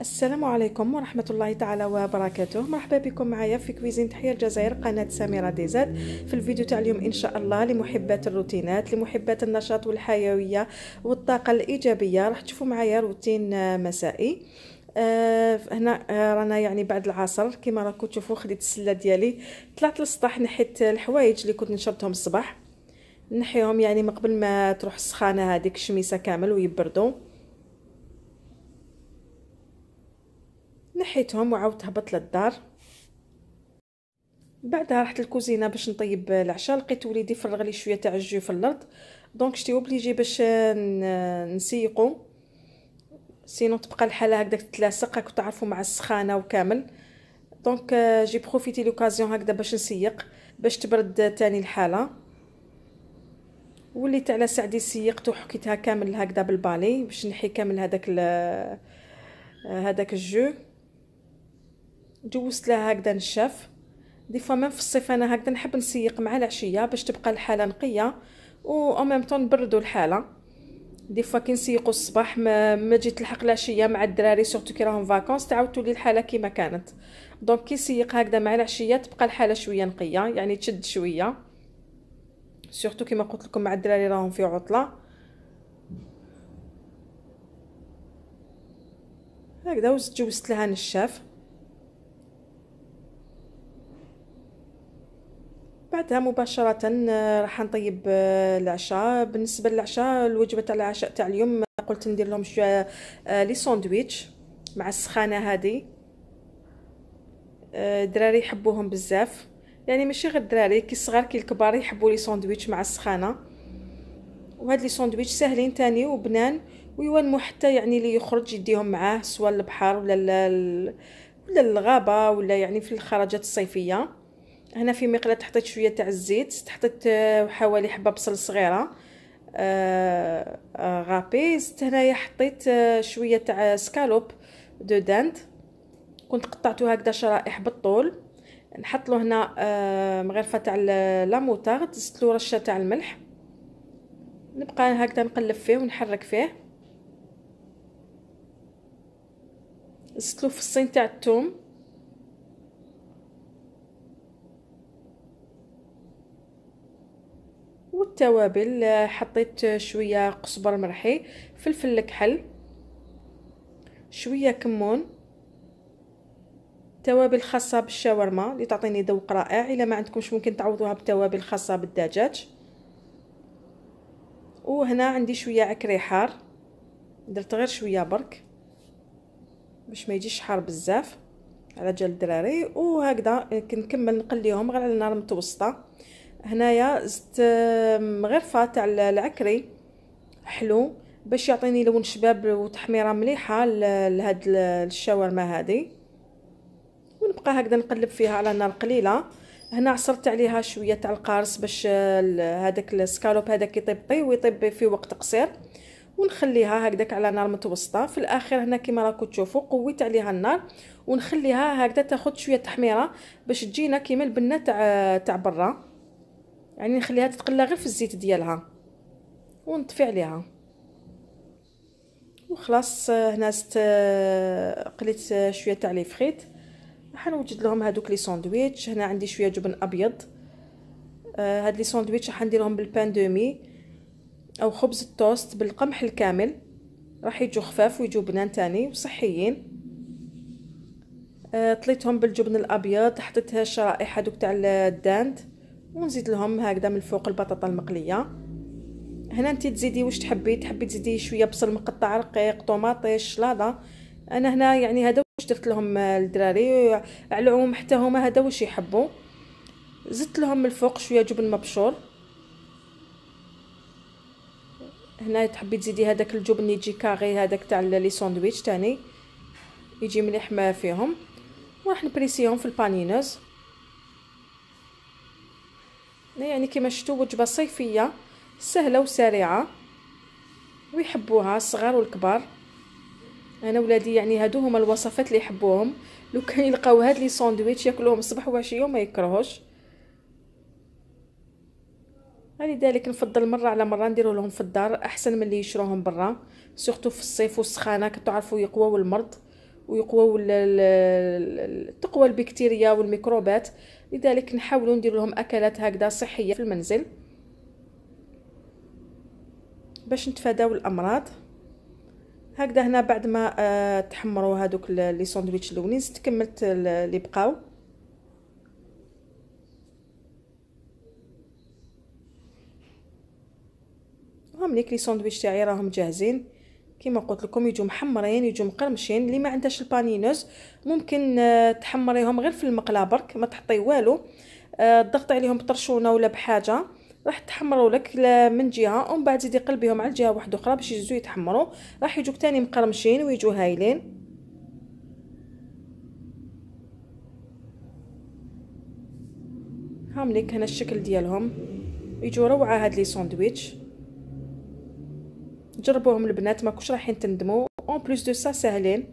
السلام عليكم ورحمة الله تعالى وبركاته مرحبا بكم معايا في كويزين تحية الجزائر قناة سميرة ديزاد في الفيديو تاع اليوم إن شاء الله لمحبات الروتينات لمحبات النشاط والحيوية والطاقة الإيجابية راح تشوفوا معايا روتين مسائي آه هنا آه رانا يعني بعد العصر كما راكم تشوفوا خديت السله ديالي طلعت للسطح نحيت الحوايج اللي كنت نشرتهم الصباح نحيهم يعني من قبل ما تروح السخانه هذيك الشميسه كامل ويبردوا نحيتهم وعاودت هبطت للدار بعدها رحت للكوزينه باش نطيب العشاء لقيت وليدي فرغ لي شويه تاع الجو في الارض دونك شتي اوبليجي باش نسيقو سينو تبقى الحاله هكذا تتلاصق راكم تعرفوا مع السخانه وكامل دونك جي بروفيتي لوكازيون هكذا باش نسيق باش تبرد تاني الحاله وليت على سعدي سيقت وحكيتها كامل هكذا بالبالي باش نحي كامل هذاك آه، هذاك الجو جوزت لها هكذا نشاف دي فوا ميم في الصيف انا هكذا نحب نسيق مع العشيه باش تبقى الحاله نقيه و او ميم طون نبردوا الحاله دي فوا كي نسيقوا الصباح ما, ما جيت تلحق العشيه مع الدراري سورتو كي راهم فاكونس تعاود تولي الحاله كيما كانت دونك كي نسيق هكذا مع العشيه تبقى الحاله شويه نقيه يعني تشد شويه سورتو كيما قلت لكم مع الدراري راهم في عطله هكذا وزت جوزت لها نشاف بعدها مباشرة آه، راح نطيب آه، العشاء بالنسبة للعشاء الوجبة تاع العشاء تاع اليوم آه، قلت ندير لهم شوية لي ساندويتش مع السخانة هادي الدراري يحبوهم بزاف يعني ماشي غير الدراري كي الصغار كي الكبار يحبوا لي ساندويتش مع السخانه وهاد لي ساندويتش ساهلين تاني وبنان ويوانمو حتى يعني لي يخرج يديهم معاه سواء البحر ولا ولا الغابه ولا يعني في الخرجات الصيفيه هنا في مقلاة حطيت شويه تاع الزيت حطيت حوالي حبه بصل صغيره آه، آه، غابي زدت هنايا حطيت آه، شويه تاع سكالوب دو داند كنت قطعتو هكذا شرائح بالطول نحط له هنا مغرفه تاع لا موتارد زدت له رشه تاع الملح نبقى هكذا نقلب فيه ونحرك فيه زدت له فصين تاع الثوم التوابل آه، حطيت شويه قصبر مرحي فلفل الكحل شويه كمون توابل خاصه بالشاورما اللي تعطيني ذوق رائع الا ما عندكمش ممكن تعوضوها بتوابل خاصه بالدجاج وهنا عندي شويه عكري حار درت غير شويه برك باش ما يجيش حار بزاف على جال الدراري وهكذا كنكمل نقليهم غير على نار متوسطه هنايا زدت مغرفه تاع العكري حلو باش يعطيني لون شباب وتحميره مليحه لهاد الشاورما هذه ونبقى هكذا نقلب فيها على نار قليله هنا عصرت عليها شويه تاع القارص باش آه، هذاك السكالوب هذاك يطيب طي ويطيب في وقت قصير ونخليها هكذاك على نار متوسطه في الاخير هنا كما راكم تشوفوا قويت عليها النار ونخليها هكذا تاخذ شويه تحميره باش تجينا كيما البنه تاع آه، تاع برا يعني نخليها تتقلى غير في الزيت ديالها ونطفي عليها وخلاص هنا است قليت شويه تاع لي فريت حنوجد لهم هادوك لي ساندويتش هنا عندي شويه جبن ابيض هاد لي ساندويتش راح نديرهم بالبان دومي او خبز التوست بالقمح الكامل راح يجوا خفاف ويجوا بنان تاني وصحيين طليتهم بالجبن الابيض حطيت شرائح هادوك تاع الداند ونزيد لهم هكذا من فوق البطاطا المقليه هنا انت تزيدي واش تحبي تحبي تزيدي شويه بصل مقطع رقيق طوماطيش شلاضه انا هنا يعني هذا واش درت لهم الدراري على العموم حتى هما هذا واش يحبوا زدت لهم من الفوق شويه جبن مبشور هنا تحبي تزيدي هذاك الجبن يجي كاغي هذاك تاع لي ساندويتش تاني يجي مليح ما فيهم وراح نبريسيهم في البانينوز يعني كما شفتوا وجبه صيفيه سهله وسريعه ويحبوها الصغار والكبار انا ولادي يعني هادو هما الوصفات اللي يحبوهم لو كان يلقاو هاد لي ساندويتش ياكلوهم الصباح وعشيه وما يكرهوش ولذلك نفضل مره على مره نديرو لهم في الدار احسن من اللي يشروهم برا سورتو في الصيف والسخانه كتعرفوا يقواو المرض ويقواو تقوى البكتيريا والميكروبات لذلك نحاولوا ندير لهم اكلات هكذا صحيه في المنزل باش نتفاداو الامراض هكذا هنا بعد ما آه، تحمروا هذوك لي ساندويتش الاولين استكملت اللي بقاو هم ليك لي ساندويتش تاعي راهم جاهزين كما قلت لكم يجو محمرين يجو مقرمشين اللي ما عندهاش البانينوز ممكن آه، تحمريهم غير في المقله برك ما تحطي والو آه، ضغطي عليهم بطرشونه ولا بحاجه راح تحمروا لك من جهه ومن بعد زيدي قلبيهم على جهه واحده اخرى باش يجوا يتحمروا راح يجوك تاني مقرمشين ويجوا هايلين هاملك هنا الشكل ديالهم يجوا روعه هاد لي ساندويتش جربوهم البنات ماكوش رايحين تندموا اون بلوس دو سا ساهلين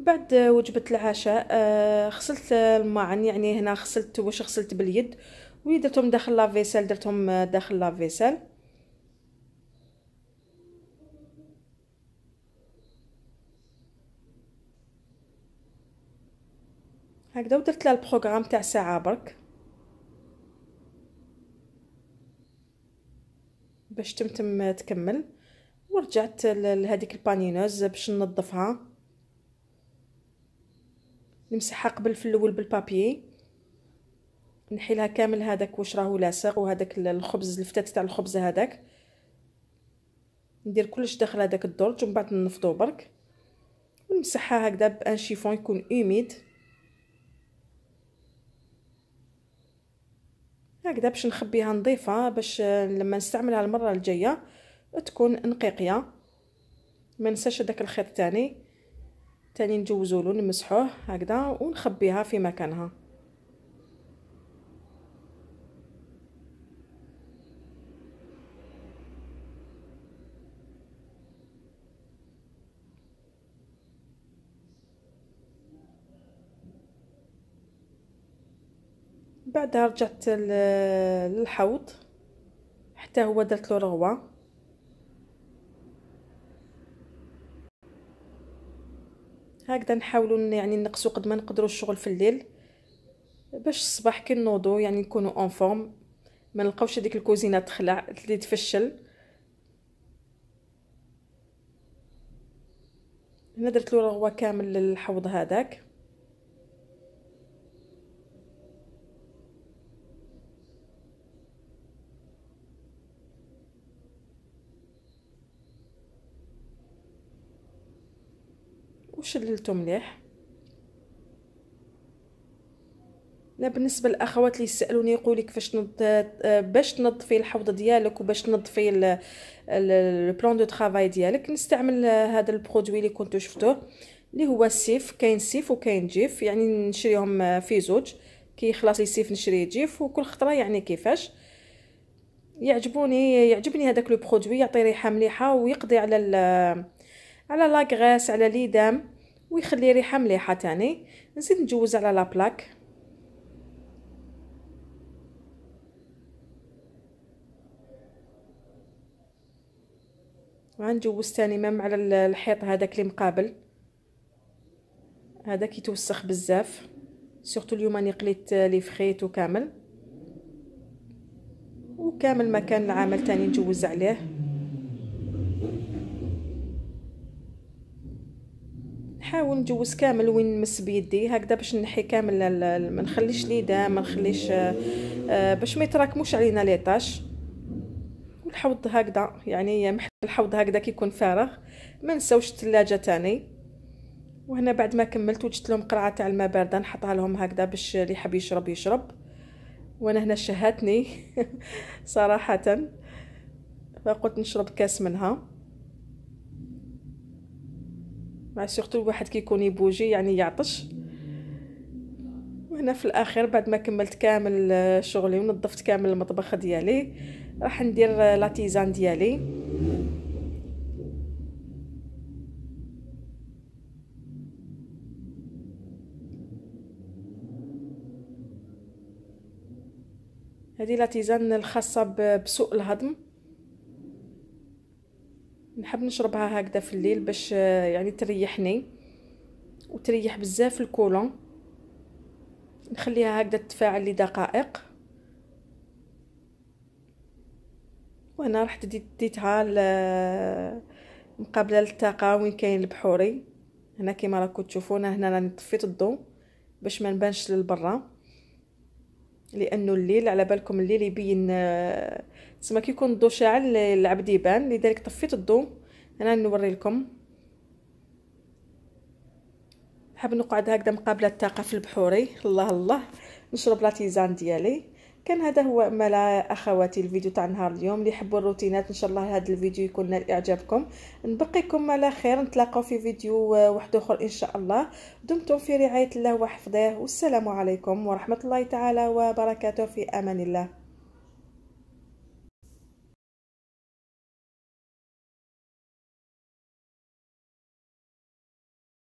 بعد وجبة العشاء آه، غسلت الماعن يعني هنا غسلت واش غسلت باليد ودرتهم داخل لافيسال درتهم داخل لافيسال هكذا ودرت لها البروغرام تاع ساعه برك باش تمتم تكمل ورجعت لهذيك البانينوز باش ننظفها نمسحها قبل في الاول بالبابي نحيلها كامل هذاك واش راهو لاصق وهذاك الخبز الفتات تاع الخبز هذاك ندير كلش داخل هذاك الدرج ومن بعد نفضو برك ونمسحها هكذا بان شيفون يكون اوميد هكذا باش نخبيها نظيفه باش لما نستعملها المره الجايه تكون نقيقيه ما ننساش داك الخيط الثاني ثاني نجوزو له نمسحوه هكذا ونخبيها في مكانها بعدها رجعت للحوض حتى هو درت له رغوه هكذا نحاولوا يعني نقصوا قد ما نقدروا الشغل في الليل باش الصباح كي نوضوا يعني نكونوا اون فورم ما نلقاوش هذيك الكوزينه تخلع اللي تفشل هنا درت له رغوه كامل للحوض هذاك شللتو مليح لا بالنسبه للاخوات اللي يسالوني يقولي كيفاش تنض باش تنظفي الحوض ديالك وباش تنظفي البلان دو طرافاي ديالك نستعمل هذا البرودوي اللي كنتو شفتوه اللي هو سيف كاين سيف وكاين جيف يعني نشريهم في زوج كي خلاص لي سيف نشري جيف وكل خطره يعني كيفاش يعجبوني يعجبني هذاك لو برودوي يعطي ريحه مليحه ويقضي على على لاغريس على ليدام ويخلي ريحه مليحه تاني نزيد نجوز على لابلاك وغنجوز تاني مام على الحيط هذاك اللي مقابل هذا كيتوسخ بزاف سورتو اليوم راني قليت لي فخيت وكامل وكامل مكان العمل تاني نجوز عليه نحاول نجوز كامل وين نمس بيدي هكذا باش نحي كامل ما نخليش ليده ما نخليش آه، آه، باش ما يتراكموش علينا لي طاش والحوض هكذا يعني محل الحوض هكذا كيكون فارغ ما نساوش الثلاجه تاني وهنا بعد ما كملت وجدت لهم قرعه تاع الماء بارده نحطها لهم هكذا باش اللي حاب يشرب يشرب وانا هنا شهاتني صراحه فقلت نشرب كاس منها مع سورتو الواحد كيكون يبوجي يعني يعطش وهنا في الاخير بعد ما كملت كامل شغلي ونظفت كامل المطبخ ديالي راح ندير لاتيزان ديالي هذه لاتيزان الخاصه بسوء الهضم نحب نشربها هكذا في الليل باش آه، يعني تريحني وتريح بزاف الكولون نخليها هكذا تتفاعل لدقائق وانا رحت ديتها آه، مقابله للطاقه وين كاين البحوري هنا كما راكم تشوفون هنا راني طفيت الضو باش ما نبانش للبرا لانه الليل على بالكم الليل يبين آه، تسمى كيكون الضو شاعل العبد يبان لذلك طفيت الضو انا نوري لكم حاب نقعد هكذا مقابله الطاقه في البحوري الله الله نشرب لا تيزان ديالي كان هذا هو ملا اخواتي الفيديو تاع نهار اليوم اللي يحبوا الروتينات ان شاء الله هذا الفيديو يكون نال اعجابكم نبقيكم على خير نتلاقاو في فيديو واحد اخر ان شاء الله دمتم في رعايه الله وحفظه والسلام عليكم ورحمه الله تعالى وبركاته في امان الله